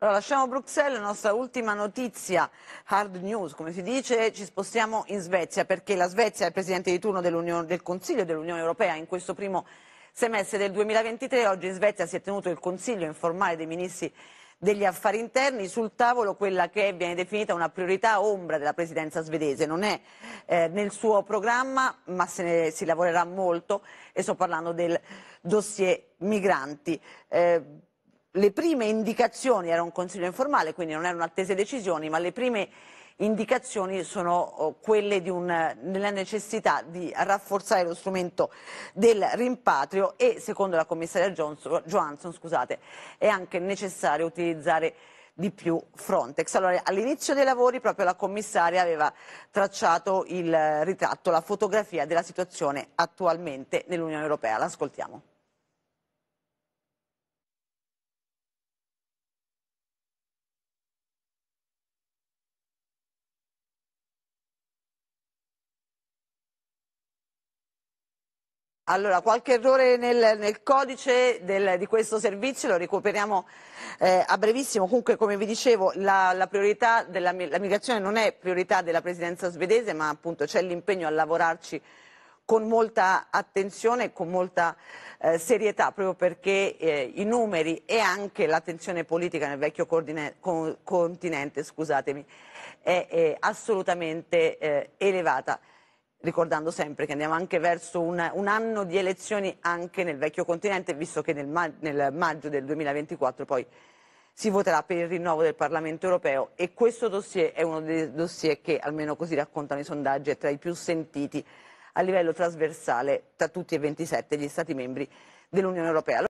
Allora, lasciamo Bruxelles, la nostra ultima notizia, hard news come si dice, ci spostiamo in Svezia perché la Svezia è il presidente di turno del Consiglio dell'Unione Europea in questo primo semestre del 2023. Oggi in Svezia si è tenuto il Consiglio informale dei ministri degli affari interni sul tavolo quella che viene definita una priorità ombra della presidenza svedese. Non è eh, nel suo programma, ma se ne si lavorerà molto e sto parlando del dossier migranti. Eh, le prime indicazioni, era un consiglio informale, quindi non erano attese decisioni, ma le prime indicazioni sono oh, quelle della necessità di rafforzare lo strumento del rimpatrio e, secondo la commissaria Johnson, Johansson, scusate, è anche necessario utilizzare di più Frontex. Allora, all'inizio dei lavori proprio la commissaria aveva tracciato il ritratto, la fotografia della situazione attualmente nell'Unione Europea. L'ascoltiamo. Allora, qualche errore nel, nel codice del, di questo servizio lo recuperiamo eh, a brevissimo. Comunque, come vi dicevo, la, la, priorità della migrazione non è priorità della presidenza svedese, ma appunto c'è l'impegno a lavorarci con molta attenzione e con molta eh, serietà, proprio perché eh, i numeri e anche l'attenzione politica nel vecchio co continente scusatemi, è, è assolutamente eh, elevata ricordando sempre che andiamo anche verso un, un anno di elezioni anche nel vecchio continente, visto che nel, nel maggio del 2024 poi si voterà per il rinnovo del Parlamento europeo e questo dossier è uno dei dossier che, almeno così raccontano i sondaggi, è tra i più sentiti a livello trasversale tra tutti e 27 gli Stati membri dell'Unione Europea.